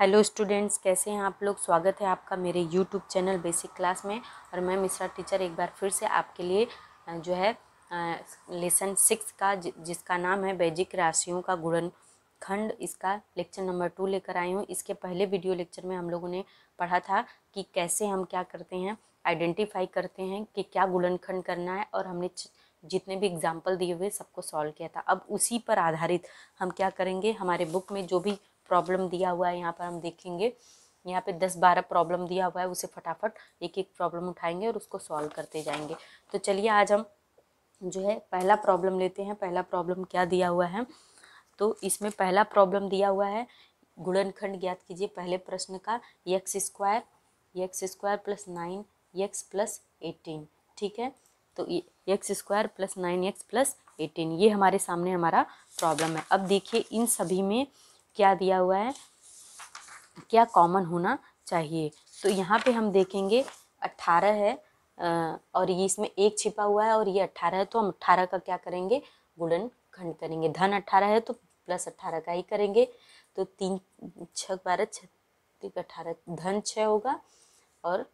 hello students कैसे हैं आप लोग स्वागत है आपका मेरे यूट्यूब चैनल बेसिक क्लास में और मैं मिश्रा टीचर एक बार फिर से आपके लिए जो है लेसन सिक्स का जिसका नाम है बैजिक राशियों का गुणन खंड इसका लेक्चर नंबर टू लेकर आई हूँ इसके पहले वीडियो लेक्चर में हम लोगों ने पढ़ा था कि कैसे हम क्या करते हैं आइडेंटिफाई करते हैं कि क्या गुणनखंड करना है और हमने जितने भी एग्जाम्पल दिए हुए सबको सॉल्व किया था अब उसी पर आधारित हम क्या करेंगे हमारे बुक में जो भी प्रॉब्लम दिया हुआ है यहाँ पर हम देखेंगे यहाँ पे दस बारह प्रॉब्लम दिया हुआ है उसे फटाफट एक एक प्रॉब्लम उठाएंगे और उसको सॉल्व करते जाएंगे तो चलिए आज हम जो है पहला प्रॉब्लम लेते हैं पहला प्रॉब्लम क्या दिया हुआ है तो इसमें पहला प्रॉब्लम दिया हुआ है गुणनखंड ज्ञात कीजिए पहले प्रश्न का x square x square plus nine x plus eighteen ठीक है तो x square plus nine x plus eighteen ये हमारे सामने हमारा प्रॉब्लम है अब देखिए इन सभी में क्या दिया हुआ है क्या कॉमन होना चाहिए तो यहाँ पे हम देखेंगे अट्ठारह है और ये इसमें एक छिपा हुआ है और ये अट्ठारह है तो हम अट्ठारह का क्या करेंगे गुणन खंड करेंगे धन अट्ठारह है तो प्लस अट्ठारह का ही करेंगे तो तीन छः बारह छत्तीस अट्ठारह धन छः होगा और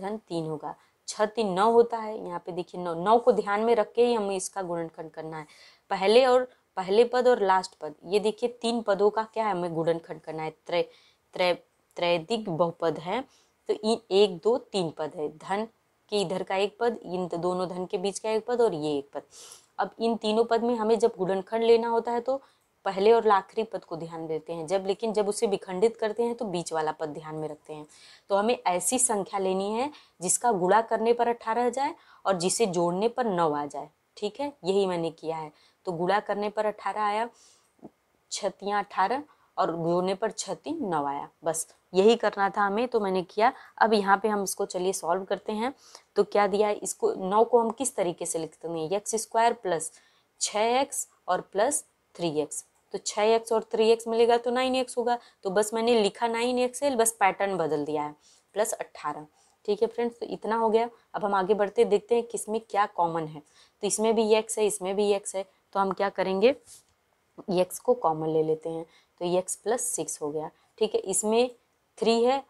धन तीन होगा छः तीन नौ होता है यहाँ पे देखिए नौ नौ को ध्यान में रख के ही हमें इसका गुणनखंड करना है पहले और पहले पद और लास्ट पद ये देखिए तीन पदों का क्या है हमें गुणनखंड खंड करना है त्रय त्रय त्रैदिक बहुपद है तो इन एक दो तीन पद है धन के इधर का एक पद इन दोनों धन के बीच का एक पद और ये एक पद अब इन तीनों पद में हमें जब गुणनखंड लेना होता है तो पहले और आखिरी पद को ध्यान देते हैं जब लेकिन जब उसे विखंडित करते हैं तो बीच वाला पद ध्यान में रखते हैं तो हमें ऐसी संख्या लेनी है जिसका गुणा करने पर अट्ठारह आ जाए और जिसे जोड़ने पर नौ आ जाए ठीक है यही मैंने किया है तो गुड़ा करने पर अठारह आया छतियाँ अठारह और जोड़ने पर छती नौ आया बस यही करना था हमें तो मैंने किया अब यहाँ पे हम इसको चलिए सॉल्व करते हैं तो क्या दिया है इसको नौ को हम किस तरीके से लिखते हैं एक्स स्क्वायर प्लस छः एक्स और प्लस थ्री एक्स तो छः एक्स और थ्री एक्स मिलेगा तो नाइन एक्स होगा तो बस मैंने लिखा नाइन एक्स है बस पैटर्न बदल दिया है प्लस अट्ठारह ठीक है फ्रेंड्स तो इतना हो गया अब हम आगे बढ़ते देखते हैं किसमें क्या कॉमन है तो इसमें भी एक्स है इसमें भी एक्स है तो हम क्या करेंगे एक्स को कॉमन ले लेते हैं तो एक्स प्लस सिक्स हो गया ठीक है इसमें थ्री है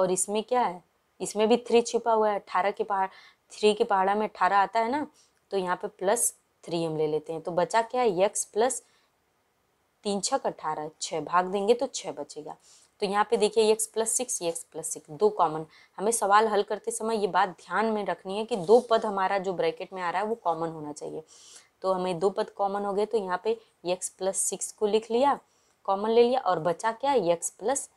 और इसमें क्या है इसमें भी थ्री छिपा हुआ है अठारह के पहाड़ थ्री के पहाड़ा में अठारह आता है ना तो यहाँ पे प्लस थ्री हम ले लेते हैं तो बचा क्या है यक्स प्लस तीन छक अट्ठारह छः भाग देंगे तो छः बचेगा तो यहाँ पे देखिए एक्स प्लस सिक्स ये एक्स प्लस सिक्स दो कॉमन हमें सवाल हल करते समय ये बात ध्यान में रखनी है कि दो पद हमारा जो ब्रैकेट में आ रहा है वो कॉमन होना चाहिए तो हमें दो पद कॉमन हो गए तो यहाँ पे एक्स प्लस सिक्स को लिख लिया कॉमन ले लिया और बचा क्या एक्स प्लस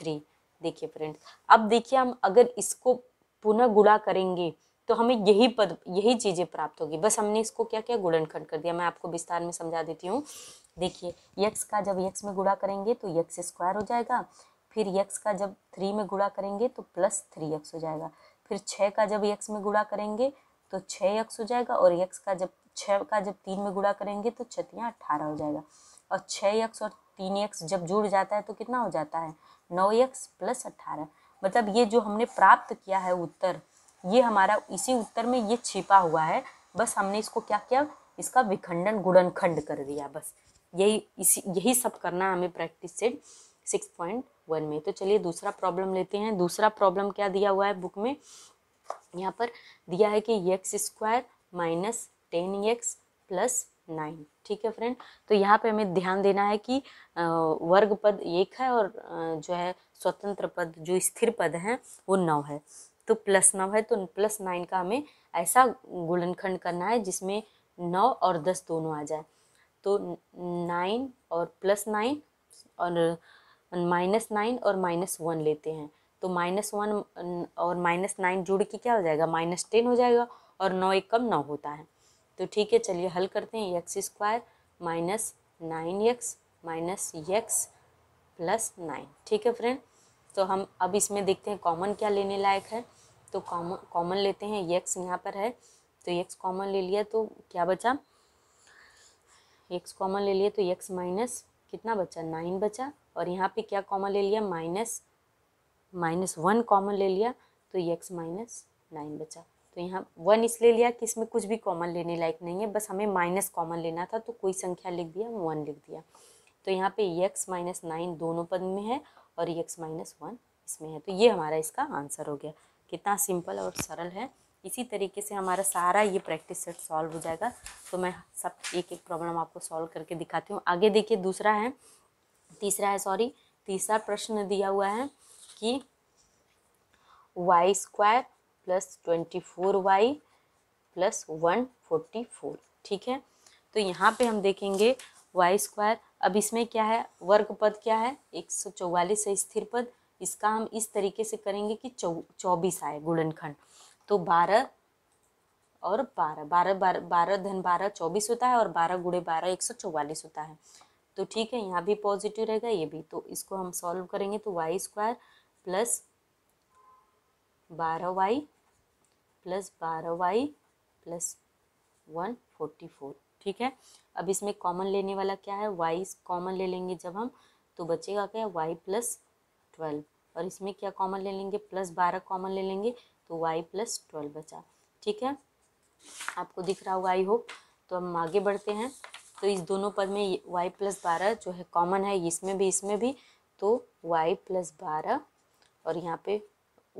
थ्री देखिए फ्रेंड अब देखिए हम अगर इसको पुनः गुणा करेंगे तो हमें यही पद यही चीज़ें प्राप्त होगी बस हमने इसको क्या क्या गुणनखंड कर दिया मैं आपको विस्तार में समझा देती हूँ देखिए यक्स का जब यक्स में गुणा करेंगे तो यक्स स्क्वायर हो जाएगा फिर यक्स का जब थ्री में गुणा करेंगे तो प्लस थ्री यक्स हो जाएगा फिर छः का जब यक्स में गुणा करेंगे तो छः यक्स हो जाएगा और यक्स का जब छः का जब तीन में गुणा करेंगे तो छतियाँ अट्ठारह हो जाएगा और छः यक्स और तीन यक्स जब जुड़ जाता है तो कितना हो जाता है नौ यक्स प्लस अट्ठारह मतलब ये जो हमने प्राप्त किया है उत्तर ये हमारा इसी उत्तर में ये छिपा हुआ है बस हमने इसको क्या किया इसका विखंडन गुड़न खंड कर दिया बस यही इसी यही सब करना हमें practice set six point one में तो चलिए दूसरा प्रॉब्लम लेते हैं दूसरा प्रॉब्लम क्या दिया हुआ है बुक में यहाँ पर दिया है कि x square minus ten x plus nine ठीक है फ्रेंड तो यहाँ पे हमें ध्यान देना है कि वर्ग पद एक है और जो है स्वतंत्र पद जो स्थिर पद हैं वो नौ है तो प्लस नौ है तो प्लस नाइन का हमें ऐसा गुणनखंड करना है जिसमें नौ और दस दोनों आ जाए तो नाइन और प्लस नाइन और माइनस नाइन और माइनस वन लेते हैं तो माइनस वन और माइनस नाइन जुड़ के क्या हो जाएगा माइनस टेन हो जाएगा और नौ एक कम नौ होता है तो ठीक है चलिए हल करते हैं x square minus nine x minus x plus nine ठीक है फ्रेंड तो हम अब इसमें देखते हैं कॉमन क्या लेने लायक है तो कॉमन कॉमन लेते हैं यक्स यहाँ पर है तो यक्स कॉमन ले लिया तो क्या बचा यक्स कॉमन ले लिया तो यक्स माइनस कितना बचा नाइन बचा और यहाँ पे क्या कॉमन ले लिया माइनस माइनस वन कॉमन ले लिया तो यक्स माइनस नाइन बचा तो यहाँ वन इसलिए लिया कि इसमें कुछ भी कॉमन लेने लायक नहीं है बस हमें माइनस कॉमन लेना था तो कोई संख्या लिख दिया वन लिख दिया तो यहाँ पे यक्स माइनस नाइन दोनों पद में है और यक्स माइनस वन इसमें है तो ये हमारा इसका आंसर हो गया कितना सिंपल और सरल है इसी तरीके से हमारा सारा ये प्रैक्टिस सेट सॉल्व हो जाएगा तो मैं सब एक एक प्रॉब्लम आपको सॉल्व करके दिखाती हूँ आगे देखिए दूसरा है तीसरा है सॉरी तीसरा प्रश्न दिया हुआ है कि y square plus twenty four y plus one forty four ठीक है तो यहाँ पे हम देखेंगे वाई स्क्वायर अब इसमें क्या है वर्ग पद क्या है एक सौ चौवालीस है स्थिर पद इसका हम इस तरीके से करेंगे कि चौ चौबीस आए गुणनखंड तो बारह और बारह बारह बारह बारह धन बारह चौबीस होता है और बारह गुड़े बारह एक सौ चौवालीस होता है तो ठीक है यहाँ भी पॉजिटिव रहेगा ये भी तो इसको हम सॉल्व करेंगे तो वाई स्क्वायर प्लस बारह वाई प्लस बारह y plus one forty four ठीक है अब इसमें कॉमन लेने वाला क्या है वाई कॉमन ले लेंगे जब हम तो बचेगा क्या वाई प्लस ट्वेल्व और इसमें क्या कॉमन ले लेंगे प्लस बारह कॉमन ले लेंगे तो वाई प्लस ट्वेल्व बचा ठीक है आपको दिख रहा होगा आई होप तो हम आगे बढ़ते हैं तो इस दोनों पद में वाई प्लस बारह जो है कॉमन है इसमें भी इसमें भी तो वाई प्लस बारह और यहाँ पे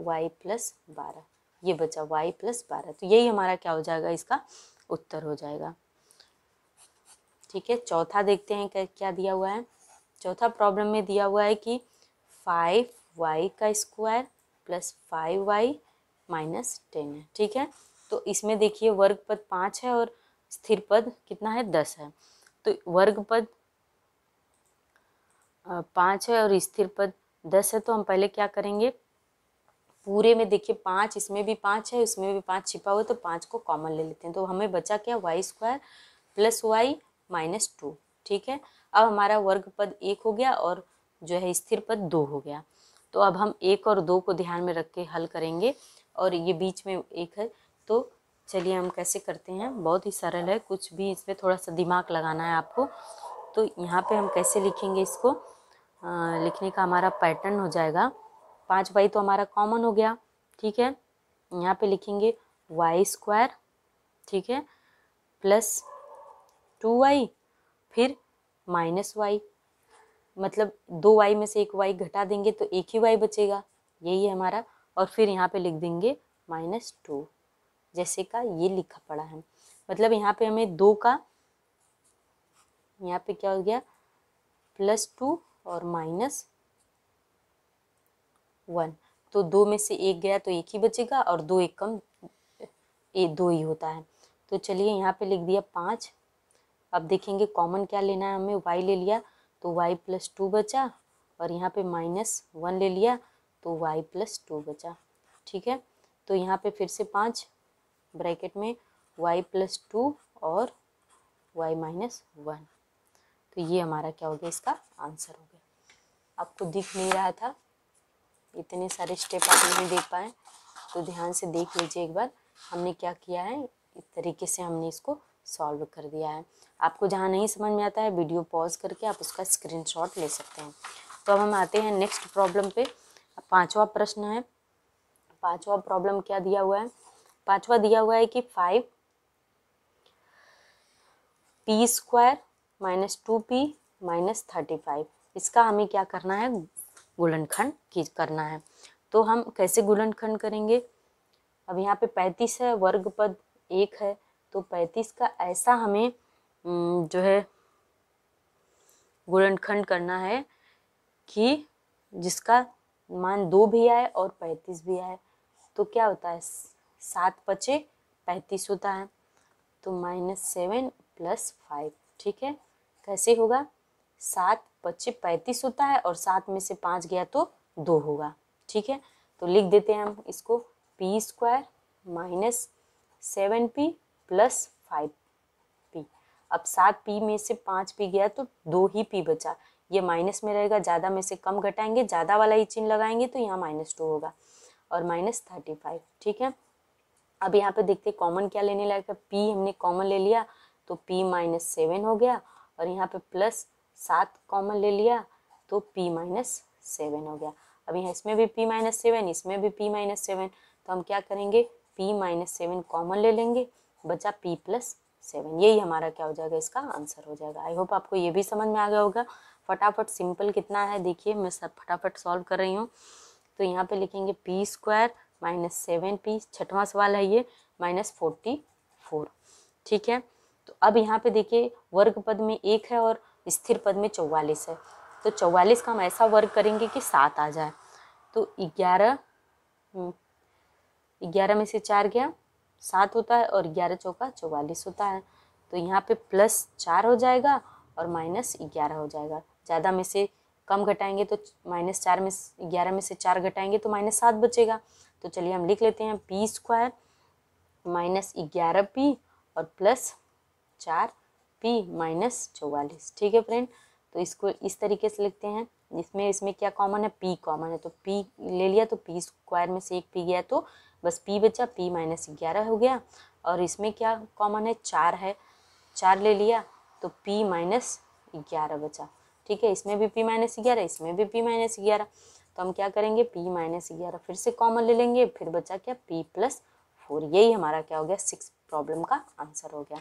वाई प्लस बारह ये बचा वाई प्लस बारह तो यही हमारा क्या हो जाएगा इसका उत्तर हो जाएगा ठीक है चौथा देखते हैं क्या दिया हुआ है चौथा प्रॉब्लम में दिया हुआ है कि फाइव वाई का square plus five y minus ten है ठीक है तो इसमें देखिए वर्ग पद पाँच है और स्थिर पद कितना है दस है तो वर्ग पद पाँच है और स्थिर पद दस है तो हम पहले क्या करेंगे पूरे में देखिए पाँच इसमें भी पाँच है इसमें भी पाँच छिपा हुआ है तो पाँच को कॉमन ले लेते हैं तो हमें बचा क्या y square plus y minus two ठीक है अब हमारा वर्ग पद एक हो गया और जो है स्थिर पद दो हो गया तो अब हम एक और दो को ध्यान में रख के हल करेंगे और ये बीच में एक है तो चलिए हम कैसे करते हैं बहुत ही सरल है कुछ भी इसमें थोड़ा सा दिमाग लगाना है आपको तो यहाँ पे हम कैसे लिखेंगे इसको आ, लिखने का हमारा पैटर्न हो जाएगा पाँच वाई तो हमारा कॉमन हो गया ठीक है यहाँ पे लिखेंगे वाई स्क्वायर ठीक है प्लस टू वाई फिर माइनस वाई मतलब दो वाई में से एक वाई घटा देंगे तो एक ही वाई बचेगा यही है हमारा और फिर यहाँ पे लिख देंगे माइनस टू जैसे का ये लिखा पड़ा है मतलब यहाँ पे हमें दो का यहाँ पे क्या हो गया प्लस टू और माइनस वन तो दो में से एक गया तो एक ही बचेगा और दो एक कम ए दो ही होता है तो चलिए यहाँ पे लिख दिया पाँच अब देखेंगे कॉमन क्या लेना है हमें वाई ले लिया तो वाई प्लस टू बचा और यहाँ पे माइनस वन ले लिया तो वाई प्लस टू बचा ठीक है तो यहाँ पे फिर से पाँच ब्रैकेट में वाई प्लस टू और वाई माइनस वन तो ये हमारा क्या हो गया इसका आंसर हो गया आपको दिख नहीं रहा था इतने सारे स्टेप आप नहीं देख पाए तो ध्यान से देख लीजिए एक बार हमने क्या किया है इस तरीके से हमने इसको सॉल्व कर दिया है आपको जहाँ नहीं समझ में आता है वीडियो पॉज करके आप उसका स्क्रीनशॉट ले सकते हैं तो अब हम आते हैं नेक्स्ट प्रॉब्लम पे पांचवा प्रश्न है पांचवा प्रॉब्लम क्या दिया हुआ है पांचवा दिया हुआ है कि five p square minus two p minus thirty five इसका हमें क्या करना है गुलनखंड की करना है तो हम कैसे गुलनखंड करेंगे अब यहाँ पे पैंतीस है वर्ग पद एक है तो पैंतीस का ऐसा हमें जो है गुणनखंड करना है कि जिसका मान दो भी आए और पैंतीस भी आए तो क्या होता है सात पचे पैंतीस होता है तो माइनस सेवन प्लस फाइव ठीक है कैसे होगा सात पच्चीस पैंतीस होता है और सात में से पाँच गया तो दो होगा ठीक है तो लिख देते हैं हम इसको p square minus seven p plus five p अब सात पी में से पाँच पी गया तो दो ही पी बचा ये माइनस में रहेगा ज़्यादा में से कम घटाएंगे ज़्यादा वाला ही चिन्ह लगाएंगे तो यहाँ माइनस टू होगा और माइनस थर्टी फाइव ठीक है अब यहाँ पे देखते हैं कॉमन क्या लेने लगा पी हमने कॉमन ले लिया तो पी माइनस सेवन हो गया और यहाँ पे प्लस सात कॉमन ले लिया तो पी माइनस सेवन हो गया अब यहाँ इसमें भी पी माइनस सेवन इसमें भी पी माइनस सेवन तो हम क्या करेंगे पी माइनस सेवन कॉमन ले लेंगे बचा पी प्लस सेवन यही हमारा क्या हो जाएगा इसका आंसर हो जाएगा आई होप आपको ये भी समझ में आ गया होगा फटाफट सिंपल कितना है देखिए मैं सब फटाफट सॉल्व कर रही हूँ तो यहाँ पे लिखेंगे p square minus seven p छठवां सवाल है ये माइनस फोर्टी फोर ठीक है तो अब यहाँ पे देखिए वर्ग पद में एक है और स्थिर पद में चौवालीस है तो चौवालीस का हम ऐसा वर्ग करेंगे कि सात आ जाए तो ग्यारह हम्म, ग्यारह में से चार गया सात होता है और ग्यारह चौका चौवालीस होता है तो यहाँ पे प्लस चार हो जाएगा और माइनस ग्यारह हो जाएगा ज़्यादा में से कम घटाएंगे तो माइनस चार में ग्यारह में से चार घटाएंगे तो माइनस सात बचेगा तो चलिए हम लिख लेते हैं पी स्क्वायर माइनस ग्यारह पी और प्लस चार पी माइनस चौवालीस ठीक है फ्रेंड तो इसको इस तरीके से लिखते हैं इसमें इसमें क्या कॉमन है पी कॉमन है तो पी ले लिया तो पी स्क्वायर में से एक पी गया तो बस पी बचा पी माइनस ग्यारह हो गया और इसमें क्या कॉमन है चार है चार ले लिया तो पी माइनस ग्यारह बचा ठीक है इसमें भी पी माइनस ग्यारह इसमें भी पी माइनस ग्यारह तो हम क्या करेंगे पी माइनस ग्यारह फिर से कॉमन ले लेंगे फिर बचा क्या पी प्लस फोर यही हमारा क्या हो गया सिक्स प्रॉब्लम का आंसर हो गया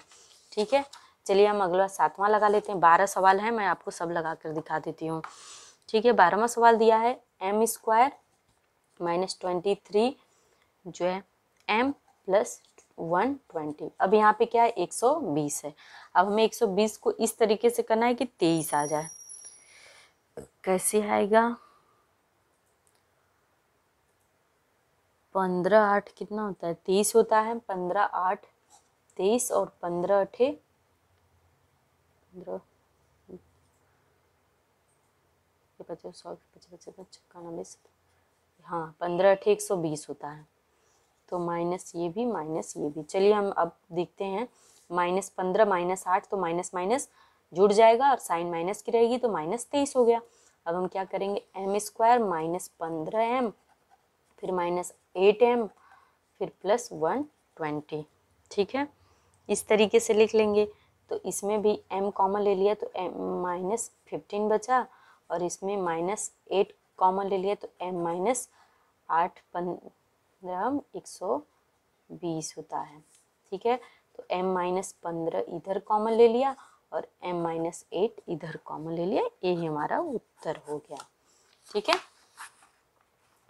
ठीक है चलिए हम अगला सातवां लगा लेते हैं बारह सवाल है मैं आपको सब लगा कर दिखा देती हूँ ठीक है बारहवा सवाल दिया है m square minus twenty three जो है एम प्लस वन ट्वेंटी अब यहाँ पे क्या है एक सौ बीस है अब हमें एक सौ बीस को इस तरीके से करना है कि तेईस आ जाए कैसे आएगा पंद्रह आठ कितना होता है तेईस होता है पंद्रह आठ तेईस और पंद्रह अठे पंद्रह पचास पचास पचास हाँ पंद्रह अठे एक सौ बीस होता है तो माइनस ये भी माइनस ये भी चलिए हम अब देखते हैं माइनस पंद्रह माइनस आठ तो माइनस माइनस जुड़ जाएगा और साइन माइनस की रहेगी तो माइनस तेईस हो गया अब हम क्या करेंगे एम स्क्वायर माइनस पंद्रह एम फिर माइनस एट एम फिर प्लस वन ट्वेंटी ठीक है इस तरीके से लिख लेंगे तो इसमें भी एम कॉमन ले लिया तो एम माइनस फिफ्टीन बचा और इसमें माइनस एट कॉमन ले लिया तो एम माइनस आठ सौ 120 होता है ठीक है तो m माइनस पंद्रह इधर कॉमन ले लिया और m माइनस एट इधर कॉमन ले लिया यही हमारा उत्तर हो गया ठीक है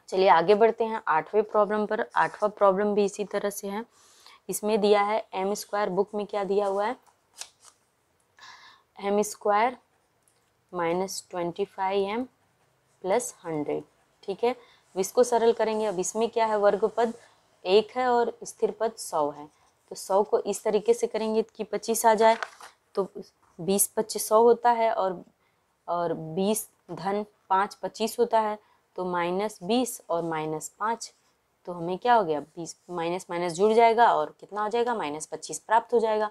चलिए आगे बढ़ते हैं आठवें प्रॉब्लम पर आठवां प्रॉब्लम भी इसी तरह से है इसमें दिया है एम स्क्वायर बुक में क्या दिया हुआ है m square minus twenty five m plus hundred ठीक है अब इसको सरल करेंगे अब इसमें क्या है वर्ग पद एक है और स्थिर पद सौ है तो सौ को इस तरीके से करेंगे कि पच्चीस आ जाए तो बीस पच्चीस सौ होता है और और बीस धन पाँच पच्चीस होता है तो माइनस बीस और माइनस पाँच तो हमें क्या हो गया बीस माइनस माइनस जुड़ जाएगा और कितना हो जाएगा माइनस पच्चीस प्राप्त हो जाएगा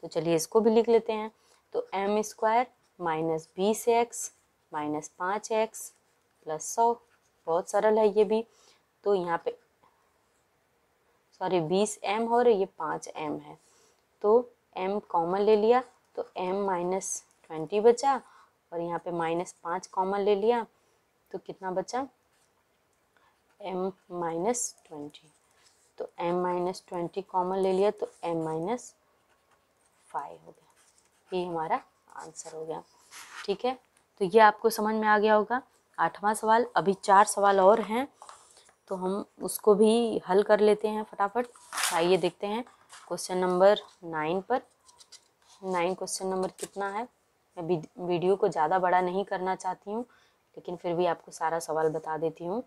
तो चलिए इसको भी लिख लेते हैं तो एम स्क्वायर माइनस बीस एक्स माइनस पाँच एक्स प्लस सौ बहुत सरल है ये भी तो यहाँ पे सॉरी बीस एम हो रही ये पाँच एम है तो एम कॉमन ले लिया तो एम माइनस ट्वेंटी बचा और यहाँ पे माइनस पाँच कॉमन ले लिया तो कितना बचा एम माइनस ट्वेंटी तो एम माइनस ट्वेंटी कॉमन ले लिया तो एम माइनस फाइव हो गया ये हमारा आंसर हो गया ठीक है तो ये आपको समझ में आ गया होगा आठवां सवाल अभी चार सवाल और हैं तो हम उसको भी हल कर लेते हैं फटाफट आइए देखते हैं क्वेश्चन नंबर नाइन पर नाइन क्वेश्चन नंबर कितना है मैं वीडियो को ज़्यादा बड़ा नहीं करना चाहती हूँ लेकिन फिर भी आपको सारा सवाल बता देती हूँ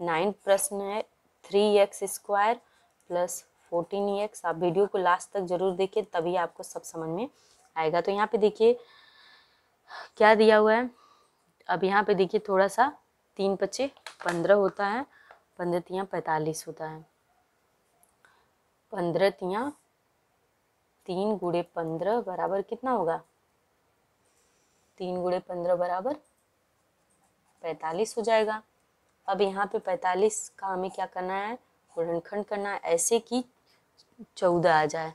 नाइन प्रश्न है three x square plus fourteen x आप वीडियो को लास्ट तक जरूर देखिए तभी आपको सब समझ में आएगा तो यहाँ पे देखिए क्या दिया हुआ है अब यहाँ पे देखिए थोड़ा सा तीन पच्चे पंद्रह होता है पंद्रह तियाँ पैंतालीस होता है पंद्रह तियाँ तीन गुड़े पंद्रह बराबर कितना होगा तीन गुड़े पंद्रह बराबर पैंतालीस हो जाएगा अब यहाँ पे पैंतालीस का हमें क्या करना है गुणनखंड करना है ऐसे कि चौदह आ जाए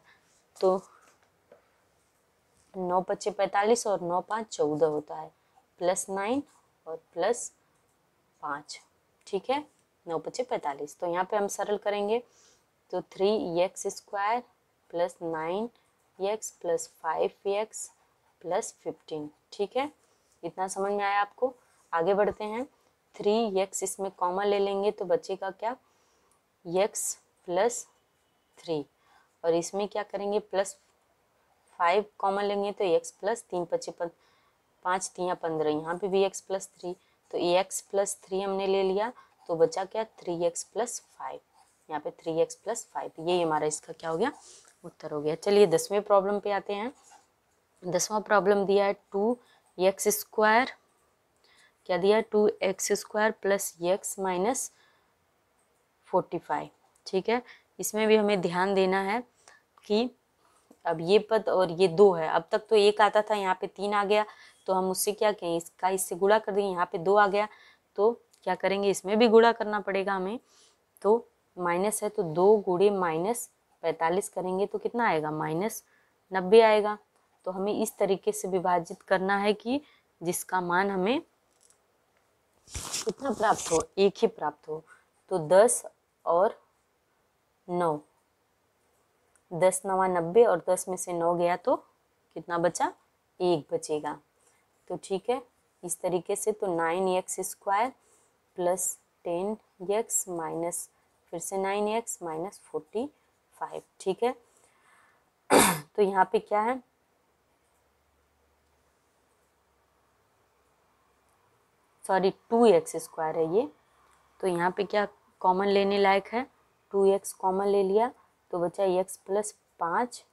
तो नौ पच्चे पैंतालीस और नौ पाँच चौदह होता है प्लस नाइन और प्लस पाँच ठीक है नौ पच्चीस पैंतालीस तो यहाँ पे हम सरल करेंगे तो three x square plus nine x plus five x plus fifteen ठीक है इतना समझ में आया आपको आगे बढ़ते हैं थ्री एक्स इसमें कॉमन ले लेंगे तो बच्चे का क्या एक्स प्लस थ्री और इसमें क्या करेंगे प्लस फाइव कॉमन लेंगे तो एक्स प्लस तीन पच्चीस पाँच तियाँ पंद्रह यहाँ पे भी एक्स प्लस थ्री तो ए एक्स प्लस थ्री हमने ले लिया तो बचा क्या थ्री एक्स प्लस फाइव यहाँ पे थ्री एक्स प्लस फाइव ये हमारा इसका क्या हो गया उत्तर हो गया चलिए दसवें प्रॉब्लम पे आते हैं दसवां प्रॉब्लम दिया है टू एक्स स्क्वायर क्या दिया two x square plus x minus forty five ठीक है इसमें भी हमें ध्यान देना है कि अब ये पद और ये दो है अब तक तो एक आता था यहाँ पे तीन आ गया तो हम उससे क्या कहें इसका इससे गुड़ा कर देंगे यहाँ पे दो आ गया तो क्या करेंगे इसमें भी गुड़ा करना पड़ेगा हमें तो माइनस है तो दो गुड़े माइनस पैंतालीस करेंगे तो कितना आएगा माइनस नब्बे आएगा तो हमें इस तरीके से विभाजित करना है कि जिसका मान हमें कितना प्राप्त हो एक ही प्राप्त हो तो दस और नौ दस नवा नब्बे और दस में से नौ गया तो कितना बचा एक बचेगा तो ठीक है इस तरीके से तो nine x square plus ten x minus फिर से nine x minus forty five ठीक है तो यहाँ पे क्या है सॉरी टू एक्स स्क्वायर है ये तो यहाँ पे क्या कॉमन लेने लायक है टू एक्स कॉमन ले लिया तो बचा एक्स प्लस पाँच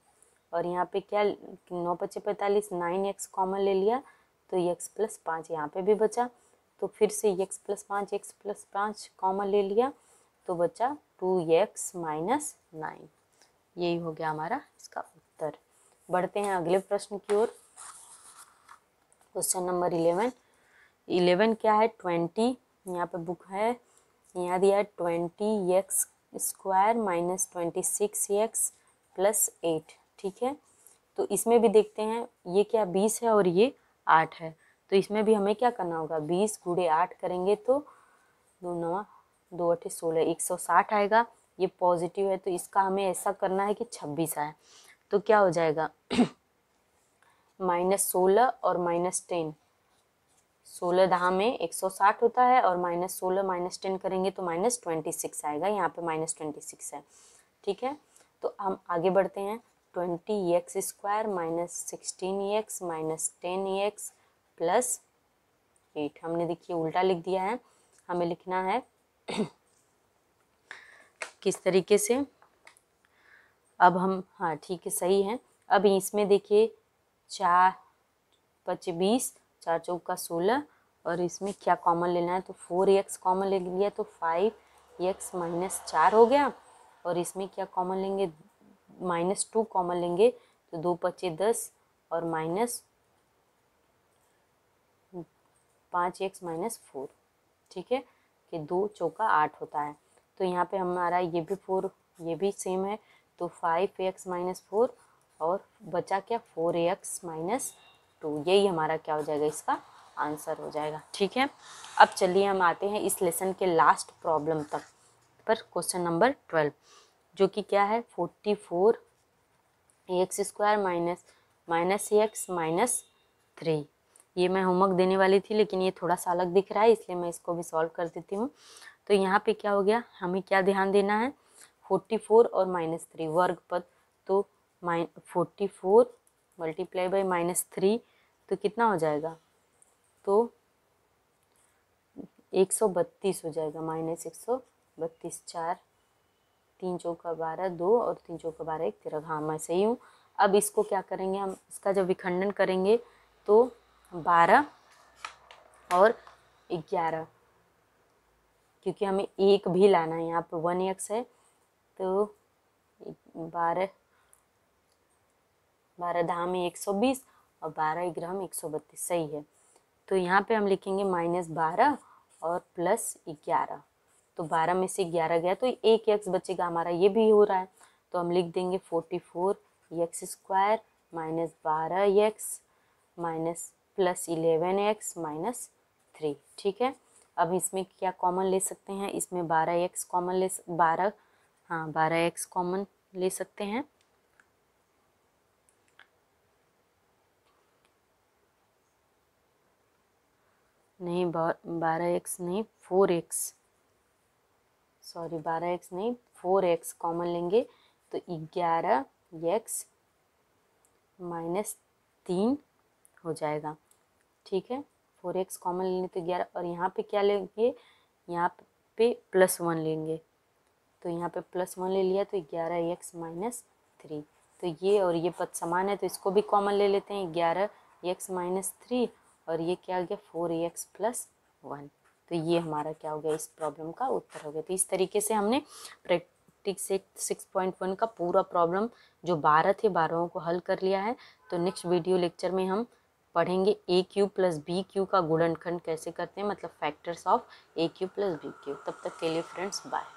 और यहाँ पे क्या नौ पच्चीस पैंतालीस नाइन एक्स कॉमन ले लिया तो एक्स प्लस पाँच यहाँ पर भी बचा तो फिर से एक्स प्लस पाँच एक्स प्लस पाँच कॉमन ले लिया तो बचा टू एक्स माइनस नाइन यही हो गया हमारा इसका उत्तर बढ़ते हैं अगले प्रश्न की ओर क्वेश्चन नंबर इलेवन इलेवन क्या है ट्वेंटी यहाँ पे बुक है यहाँ दिया है twenty x square minus twenty six x plus eight ठीक है तो इसमें भी देखते हैं ये क्या बीस है और ये आठ है तो इसमें भी हमें क्या करना होगा बीस गुड़े आठ करेंगे तो दो नौ दो अठे सोलह एक सौ साठ आएगा ये पॉजिटिव है तो इसका हमें ऐसा करना है कि छब्बीस आए तो क्या हो जाएगा माइनस सोलह और माइनस टेन सोलह दहा में एक सौ साठ होता है और माइनस सोलह माइनस टेन करेंगे तो माइनस ट्वेंटी सिक्स आएगा यहाँ पे माइनस ट्वेंटी सिक्स है ठीक है तो हम आगे बढ़ते हैं twenty x square minus sixteen x minus ten x plus eight हमने देखिए उल्टा लिख दिया है हमें लिखना है किस तरीके से अब हम हाँ ठीक है सही है अब इसमें देखिए चार पच बीस चार चौक का सोलह और इसमें क्या कॉमन लेना है तो फोर एक्स कॉमन ले लिया तो फाइव एक्स माइनस चार हो गया और इसमें क्या कॉमन लेंगे माइनस टू कॉमन लेंगे तो दो पच्चे दस और माइनस पाँच एक्स माइनस फोर ठीक है कि दो चौका आठ होता है तो यहाँ पे हमारा ये भी फोर ये भी सेम है तो फाइव एक्स माइनस फोर और बचा क्या फोर एक्स माइनस तो यही हमारा क्या हो जाएगा इसका आंसर हो जाएगा ठीक है अब चलिए हम आते हैं इस लेसन के लास्ट प्रॉब्लम तक पर क्वेश्चन नंबर ट्वेल्व जो कि क्या है forty four x square minus minus x minus three ये मैं होमवर्क देने वाली थी लेकिन ये थोड़ा सा अलग दिख रहा है इसलिए मैं इसको भी सॉल्व कर देती हूँ तो यहाँ पे क्या हो गया हमें क्या ध्यान देना है फोर्टी फोर और माइनस थ्री वर्ग पद तो minus forty four multiply by minus three तो कितना हो जाएगा तो एक सौ बत्तीस हो जाएगा माइनस एक सौ बत्तीस चार तीन चौका बारह दो और तीन चौका बारह एक तेरह हाँ मैं सही हूँ अब इसको क्या करेंगे हम इसका जब विखंडन करेंगे तो बारह और ग्यारह क्योंकि हमें एक भी लाना है यहाँ पर वन एक्स है तो बारह बारह धाम एक सौ बीस और बारह में एक सौ बत्तीस सही है तो यहाँ पे हम लिखेंगे माइनस बारह और प्लस ग्यारह तो बारह में से ग्यारह गया तो एक यक्स बचेगा हमारा ये भी हो रहा है तो हम लिख देंगे forty four x square minus बारह x minus plus eleven x minus three ठीक है अब इसमें क्या कॉमन ले सकते हैं इसमें बारह एक्स कॉमन ले बारह हाँ बारह एक्स कॉमन ले सकते हैं नहीं बारह एक्स नहीं फोर एक्स सॉरी बारह एक्स नहीं फोर एक्स कॉमन लेंगे तो ग्यारह एक्स माइनस तीन हो जाएगा ठीक है फोर एक्स कॉमन लेंगे तो ग्यारह और यहाँ पे क्या लेंगे यहाँ पे प्लस वन लेंगे तो यहाँ पे प्लस वन ले लिया तो ग्यारह एक्स माइनस थ्री तो ये और ये पद समान है तो इसको भी कॉमन ले लेते हैं ग्यारह एक्स माइनस थ्री और ये क्या हो गया four a x plus one तो ये हमारा क्या हो गया इस प्रॉब्लम का उत्तर हो गया तो इस तरीके से हमने प्रैक्टिक्स से सिक्स पॉइंट वन का पूरा प्रॉब्लम जो बारह थे बारहों को हल कर लिया है तो नेक्स्ट वीडियो लेक्चर में हम पढ़ेंगे a q plus b q का गुणनखंड कैसे करते हैं मतलब factors of a q plus b q तब तक के लिए फ्रेंड्स बाय